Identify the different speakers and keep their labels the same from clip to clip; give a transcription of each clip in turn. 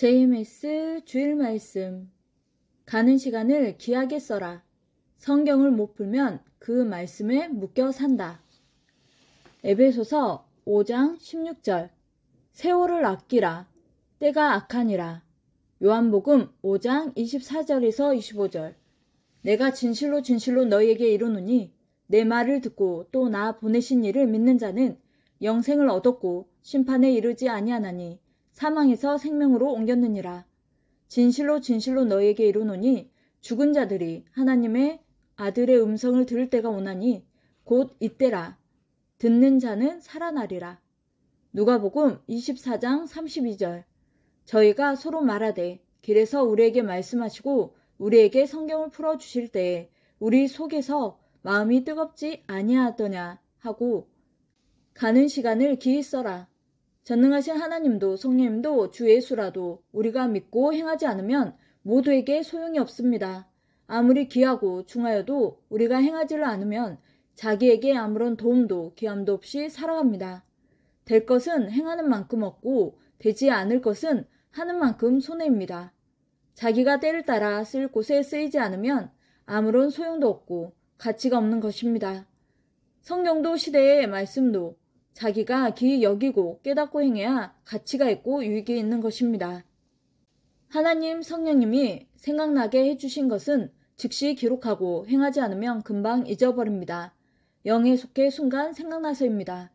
Speaker 1: JMS 주일 말씀. 가는 시간을 귀하게 써라. 성경을 못 풀면 그 말씀에 묶여 산다. 에베소서 5장 16절. 세월을 아끼라. 때가 악하니라. 요한복음 5장 24절에서 25절. 내가 진실로 진실로 너희에게 이르노니 내 말을 듣고 또 나 보내신 이를 믿는 자는 영생을 얻었고 심판에 이르지 아니하나니 사망에서 생명으로 옮겼느니라. 진실로 진실로 너에게 희 이르노니 죽은 자들이 하나님의 아들의 음성을 들을 때가 오나니 곧 이때라. 듣는 자는 살아나리라. 누가복음 24장 32절. 저희가 서로 말하되 길에서 우리에게 말씀하시고 우리에게 성경을 풀어 주실 때에 우리 속에서 마음이 뜨겁지 아니하더냐 하고 가는 시간을 기히 써라. 전능하신 하나님도 성령님도 주 예수라도 우리가 믿고 행하지 않으면 모두에게 소용이 없습니다. 아무리 귀하고 중하여도 우리가 행하지를 않으면 자기에게 아무런 도움도 귀함도 없이 살아갑니다. 될 것은 행하는 만큼 얻고 되지 않을 것은 하는 만큼 손해입니다. 자기가 때를 따라 쓸 곳에 쓰이지 않으면 아무런 소용도 없고 가치가 없는 것입니다. 성경도 시대의 말씀도 자기가 귀이 여기고 깨닫고 행해야 가치가 있고 유익이 있는 것입니다. 하나님 성령님이 생각나게 해주신 것은 즉시 기록하고 행하지 않으면 금방 잊어버립니다. 영에 속해 순간 생각나서입니다.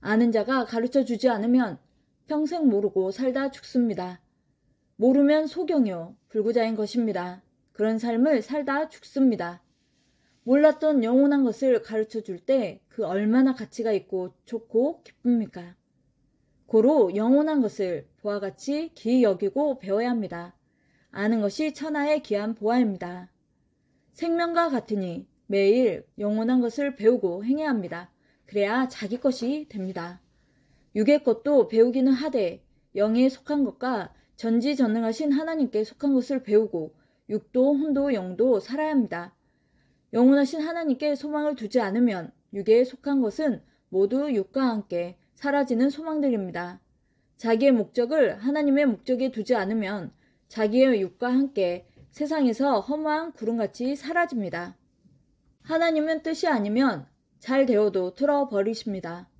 Speaker 1: 아는 자가 가르쳐 주지 않으면 평생 모르고 살다 죽습니다. 모르면 소경요, 불구자인 것입니다. 그런 삶을 살다 죽습니다. 몰랐던 영원한 것을 가르쳐 줄 때 그 얼마나 가치가 있고 좋고 기쁩니까? 고로 영원한 것을 보아 같이 귀히 여기고 배워야 합니다. 아는 것이 천하의 귀한 보아입니다 생명과 같으니 매일 영원한 것을 배우고 행해야 합니다. 그래야 자기 것이 됩니다. 육의 것도 배우기는 하되 영에 속한 것과 전지전능하신 하나님께 속한 것을 배우고 육도 혼도 영도 살아야 합니다. 영원하신 하나님께 소망을 두지 않으면 육에 속한 것은 모두 육과 함께 사라지는 소망들입니다. 자기의 목적을 하나님의 목적에 두지 않으면 자기의 육과 함께 세상에서 허무한 구름같이 사라집니다. 하나님은 뜻이 아니면 잘 되어도 틀어 버리십니다.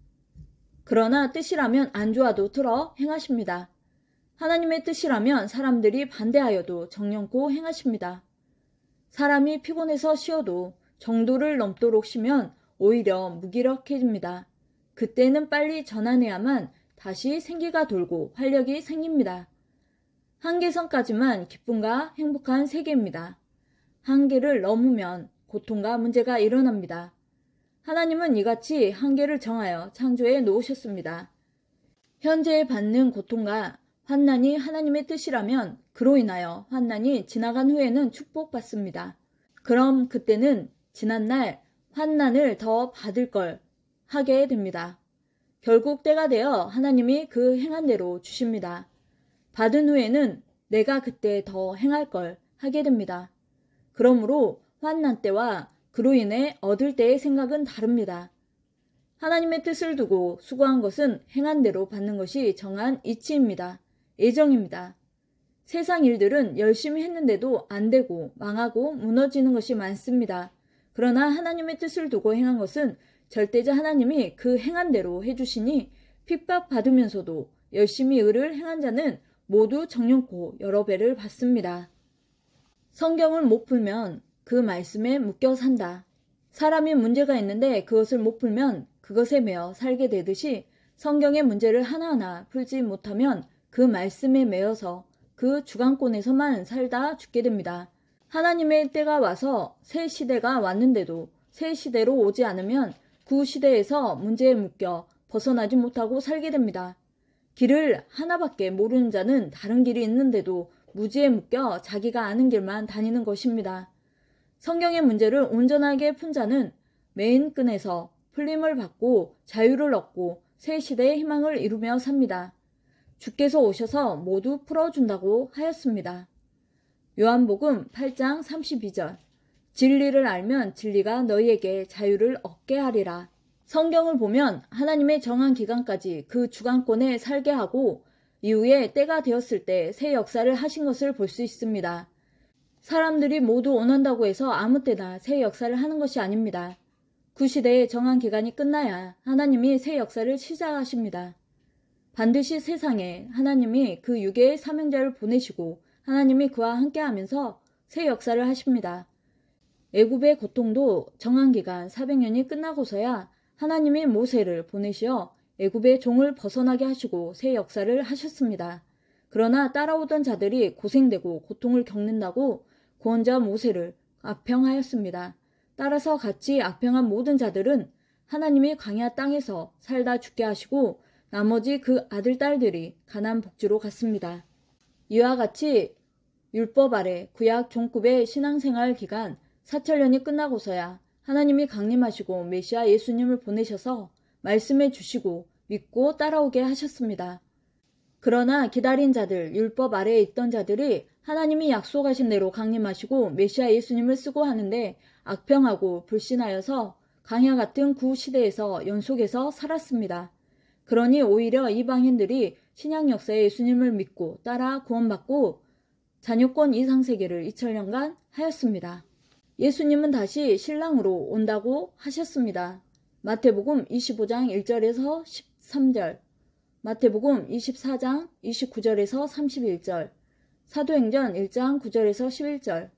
Speaker 1: 그러나 뜻이라면 안 좋아도 틀어 행하십니다. 하나님의 뜻이라면 사람들이 반대하여도 정령코 행하십니다. 사람이 피곤해서 쉬어도 정도를 넘도록 쉬면 오히려 무기력해집니다. 그때는 빨리 전환해야만 다시 생기가 돌고 활력이 생깁니다. 한계선까지만 기쁨과 행복한 세계입니다. 한계를 넘으면 고통과 문제가 일어납니다. 하나님은 이같이 한계를 정하여 창조해 놓으셨습니다. 현재의 받는 고통과 환난이 하나님의 뜻이라면 그로 인하여 환난이 지나간 후에는 축복받습니다. 그럼 그때는 지난 날 환난을 더 받을 걸 하게 됩니다. 결국 때가 되어 하나님이 그 행한 대로 주십니다. 받은 후에는 내가 그때 더 행할 걸 하게 됩니다. 그러므로 환난 때와 그로 인해 얻을 때의 생각은 다릅니다. 하나님의 뜻을 두고 수고한 것은 행한 대로 받는 것이 정한 이치입니다. 애정입니다. 세상 일들은 열심히 했는데도 안 되고 망하고 무너지는 것이 많습니다. 그러나 하나님의 뜻을 두고 행한 것은 절대자 하나님이 그 행한 대로 해주시니 핍박 받으면서도 열심히 의를 행한 자는 모두 정령코 여러 배를 받습니다. 성경을 못 풀면 그 말씀에 묶여 산다. 사람이 문제가 있는데 그것을 못 풀면 그것에 매어 살게 되듯이 성경의 문제를 하나하나 풀지 못하면 그 말씀에 매여서 그 주관권에서만 살다 죽게 됩니다. 하나님의 때가 와서 새 시대가 왔는데도 새 시대로 오지 않으면 구 시대에서 문제에 묶여 벗어나지 못하고 살게 됩니다. 길을 하나밖에 모르는 자는 다른 길이 있는데도 무지에 묶여 자기가 아는 길만 다니는 것입니다. 성경의 문제를 온전하게 푼 자는 메인 끈에서 풀림을 받고 자유를 얻고 새 시대의 희망을 이루며 삽니다. 주께서 오셔서 모두 풀어준다고 하였습니다. 요한복음 8장 32절 진리를 알면 진리가 너희에게 자유를 얻게 하리라. 성경을 보면 하나님의 정한 기간까지 그 주관권에 살게 하고 이후에 때가 되었을 때 새 역사를 하신 것을 볼 수 있습니다. 사람들이 모두 원한다고 해서 아무 때나 새 역사를 하는 것이 아닙니다. 구 그 시대의 정한 기간이 끝나야 하나님이 새 역사를 시작하십니다. 반드시 세상에 하나님이 그 유괴의 사명자를 보내시고 하나님이 그와 함께 하면서 새 역사를 하십니다. 애굽의 고통도 정한 기간 400년이 끝나고서야 하나님이 모세를 보내시어 애굽의 종을 벗어나게 하시고 새 역사를 하셨습니다. 그러나 따라오던 자들이 고생되고 고통을 겪는다고 구원자 모세를 악평하였습니다. 따라서 같이 악평한 모든 자들은 하나님이 광야 땅에서 살다 죽게 하시고 나머지 그 아들 딸들이 가난 복지로 갔습니다. 이와 같이 율법 아래 구약 종급의 신앙생활 기간 사천년이 끝나고서야 하나님이 강림하시고 메시아 예수님을 보내셔서 말씀해 주시고 믿고 따라오게 하셨습니다. 그러나 기다린 자들, 율법 아래에 있던 자들이 하나님이 약속하신 대로 강림하시고 메시아 예수님을 쓰고 하는데 악평하고 불신하여서 강야 같은 구시대에서 연속해서 살았습니다. 그러니 오히려 이방인들이 신약 역사에 예수님을 믿고 따라 구원받고 자녀권 이상 세계를 2000년간 하였습니다. 예수님은 다시 신랑으로 온다고 하셨습니다. 마태복음 25장 1절에서 13절, 마태복음 24장 29절에서 31절, 사도행전 1장 9절에서 11절.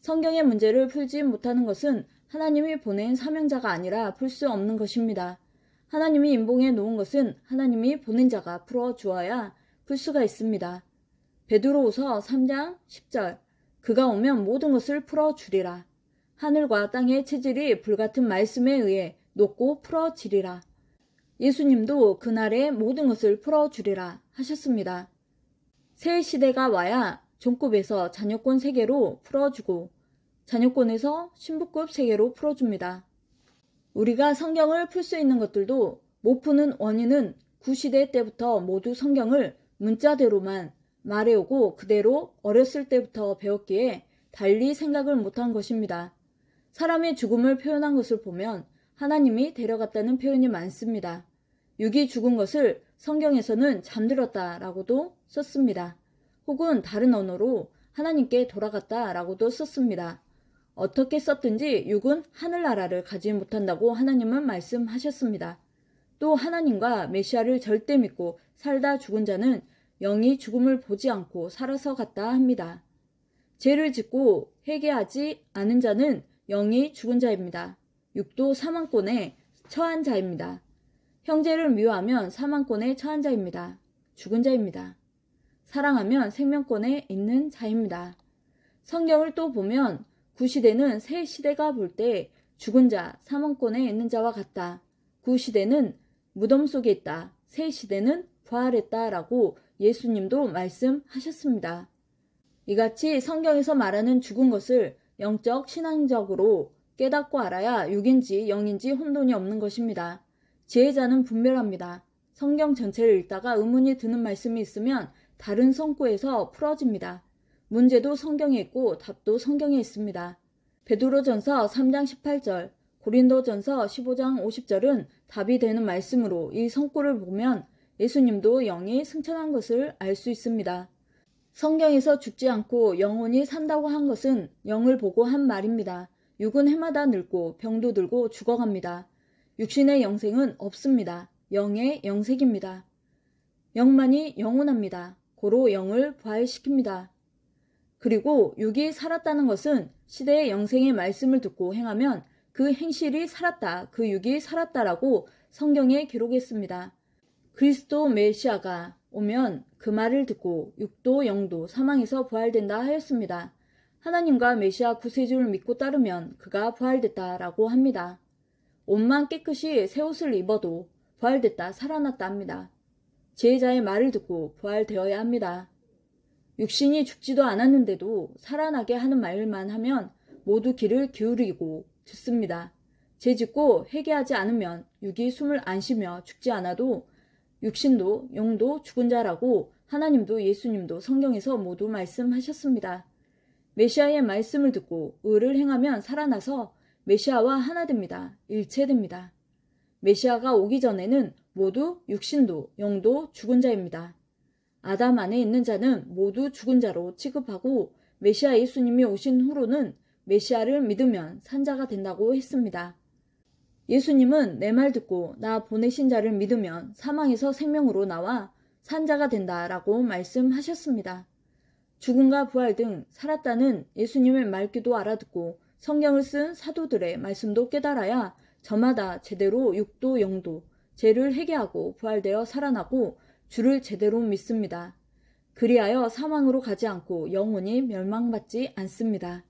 Speaker 1: 성경의 문제를 풀지 못하는 것은 하나님이 보낸 사명자가 아니라 풀 수 없는 것입니다. 하나님이 임봉해 놓은 것은 하나님이 보낸 자가 풀어 주어야 풀 수가 있습니다. 베드로우서 3장 10절 그가 오면 모든 것을 풀어 주리라. 하늘과 땅의 체질이 불같은 말씀에 의해 높고 풀어 지리라. 예수님도 그날에 모든 것을 풀어 주리라 하셨습니다. 새 시대가 와야 종급에서 자녀권 세계로 풀어주고 자녀권에서 신부급 세계로 풀어줍니다. 우리가 성경을 풀 수 있는 것들도 못 푸는 원인은 구시대 때부터 모두 성경을 문자대로만 말해오고 그대로 어렸을 때부터 배웠기에 달리 생각을 못한 것입니다. 사람의 죽음을 표현한 것을 보면 하나님이 데려갔다는 표현이 많습니다. 육이 죽은 것을 성경에서는 잠들었다라고도 썼습니다. 혹은 다른 언어로 하나님께 돌아갔다라고도 썼습니다. 어떻게 썼든지 육은 하늘나라를 가지 못한다고 하나님은 말씀하셨습니다. 또 하나님과 메시아를 절대 믿고 살다 죽은 자는 영이 죽음을 보지 않고 살아서 갔다 합니다. 죄를 짓고 회개하지 않은 자는 영이 죽은 자입니다. 육도 사망권에 처한 자입니다. 형제를 미워하면 사망권에 처한 자입니다. 죽은 자입니다. 사랑하면 생명권에 있는 자입니다. 성경을 또 보면 구시대는 새 시대가 볼 때 죽은 자, 사망권에 있는 자와 같다. 구시대는 무덤 속에 있다. 새 시대는 부활했다. 라고 예수님도 말씀하셨습니다. 이같이 성경에서 말하는 죽은 것을 영적, 신앙적으로 깨닫고 알아야 육인지 영인지 혼돈이 없는 것입니다. 지혜자는 분별합니다. 성경 전체를 읽다가 의문이 드는 말씀이 있으면 다른 성구에서 풀어집니다. 문제도 성경에 있고 답도 성경에 있습니다. 베드로전서 3장 18절, 고린도전서 15장 50절은 답이 되는 말씀으로 이 성골을 보면 예수님도 영이 승천한 것을 알 수 있습니다. 성경에서 죽지 않고 영혼이 산다고 한 것은 영을 보고 한 말입니다. 육은 해마다 늙고 병도 들고 죽어갑니다. 육신의 영생은 없습니다. 영의 영색입니다. 영만이 영원합니다. 고로 영을 부활시킵니다. 그리고 육이 살았다는 것은 시대의 영생의 말씀을 듣고 행하면 그 행실이 살았다, 그 육이 살았다라고 성경에 기록했습니다. 그리스도 메시아가 오면 그 말을 듣고 육도 영도 사망해서 부활된다 하였습니다. 하나님과 메시아 구세주를 믿고 따르면 그가 부활됐다라고 합니다. 옷만 깨끗이 새 옷을 입어도 부활됐다 살아났다 합니다. 제자의 말을 듣고 부활되어야 합니다. 육신이 죽지도 않았는데도 살아나게 하는 말만 하면 모두 귀를 기울이고 듣습니다. 죄 짓고 회개하지 않으면 육이 숨을 안 쉬며 죽지 않아도 육신도 영도 죽은 자라고 하나님도 예수님도 성경에서 모두 말씀하셨습니다. 메시아의 말씀을 듣고 의를 행하면 살아나서 메시아와 하나 됩니다. 일체됩니다. 메시아가 오기 전에는 모두 육신도 영도 죽은 자입니다. 아담 안에 있는 자는 모두 죽은 자로 취급하고 메시아 예수님이 오신 후로는 메시아를 믿으면 산자가 된다고 했습니다. 예수님은 내 말 듣고 나 보내신 자를 믿으면 사망에서 생명으로 나와 산자가 된다 라고 말씀하셨습니다. 죽음과 부활 등 살았다는 예수님의 말귀도 알아듣고 성경을 쓴 사도들의 말씀도 깨달아야 저마다 제대로 육도 영도 죄를 회개하고 부활되어 살아나고 주를 제대로 믿습니다. 그리하여 사망으로 가지 않고 영혼이 멸망받지 않습니다.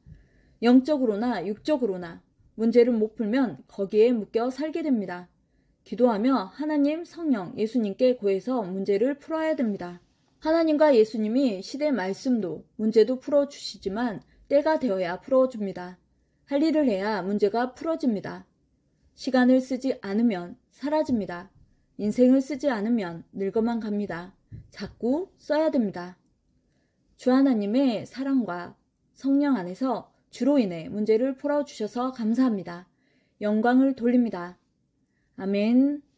Speaker 1: 영적으로나 육적으로나 문제를 못 풀면 거기에 묶여 살게 됩니다. 기도하며 하나님, 성령, 예수님께 고해서 문제를 풀어야 됩니다. 하나님과 예수님이 시대 말씀도 문제도 풀어주시지만 때가 되어야 풀어줍니다. 할 일을 해야 문제가 풀어집니다. 시간을 쓰지 않으면 사라집니다. 인생을 쓰지 않으면 늙어만 갑니다. 자꾸 써야 됩니다. 주 하나님의 사랑과 성령 안에서 주로 인해 문제를 풀어주셔서 감사합니다. 영광을 돌립니다. 아멘.